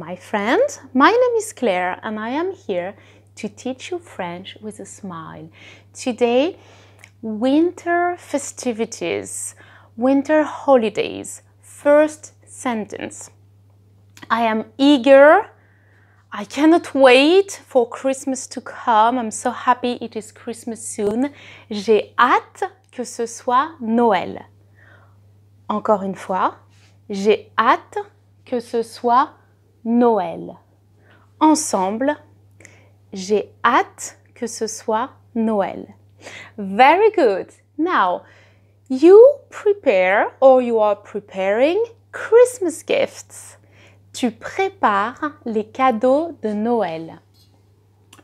My friends, my name is Claire and I am here to teach you French with a smile. Today, winter festivities, winter holidays, first sentence. I am eager, I cannot wait for Christmas to come. I'm so happy it is Christmas soon. J'ai hâte que ce soit Noël. Encore une fois, j'ai hâte que ce soit Noël. Noël. Ensemble, j'ai hâte que ce soit Noël. Very good. Now, you prepare or you are preparing Christmas gifts. Tu prépares les cadeaux de Noël.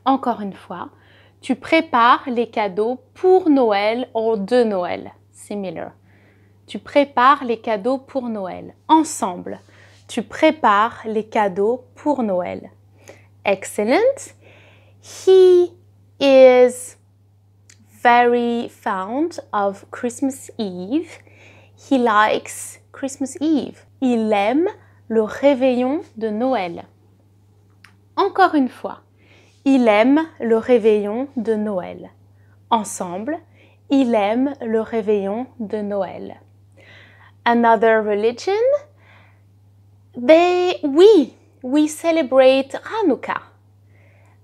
Encore une fois, tu prépares les cadeaux pour Noël ou de Noël. Similar. Tu prépares les cadeaux pour Noël. Ensemble. Tu prépares les cadeaux pour Noël. Excellent. He is very fond of Christmas Eve. He likes Christmas Eve. Il aime le réveillon de Noël. Encore une fois, il aime le réveillon de Noël. Ensemble, il aime le réveillon de Noël. Another religion? Ben oui, we celebrate Hanukkah.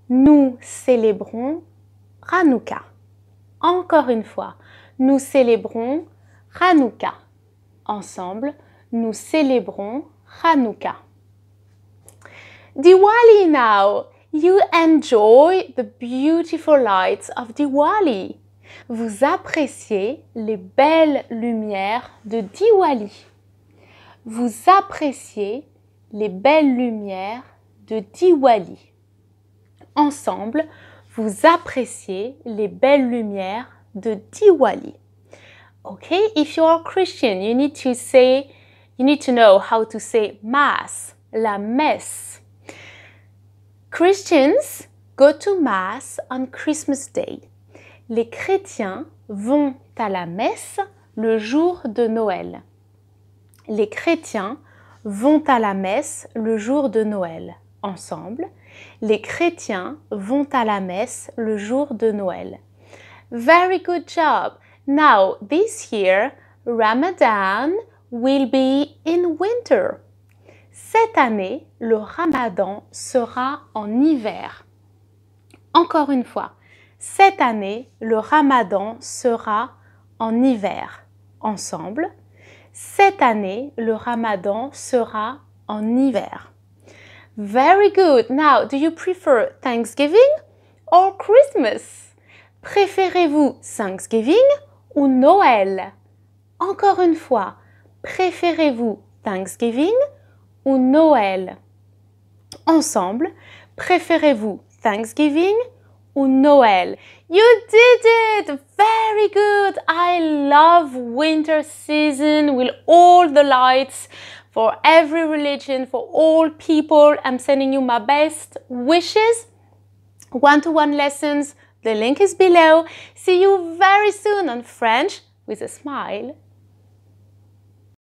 Nous célébrons Hanukkah. Encore une fois, nous célébrons Hanukkah. Ensemble, nous célébrons Hanukkah. Diwali now. You enjoy the beautiful lights of Diwali. Vous appréciez les belles lumières de Diwali vous appréciez les belles lumières de Diwali. Ensemble, vous appréciez les belles lumières de Diwali. Okay, if you are Christian, you need to say you need to know how to say mass, la messe. Christians go to mass on Christmas Day. Les chrétiens vont à la messe le jour de Noël les chrétiens vont à la messe le jour de Noël. Ensemble, les chrétiens vont à la messe le jour de Noël. Very good job. Now, this year, Ramadan will be in winter. Cette année, le Ramadan sera en hiver. Encore une fois, cette année, le Ramadan sera en hiver. Ensemble, cette année, le ramadan sera en hiver. Very good. Now, do you prefer Thanksgiving or Christmas? Préférez-vous Thanksgiving ou Noël? Encore une fois, préférez-vous Thanksgiving ou Noël? Ensemble, préférez-vous Thanksgiving un Noël. You did it! Very good! I love winter season with all the lights for every religion, for all people. I'm sending you my best wishes. One-to-one -one lessons. The link is below. See you very soon on French with a smile.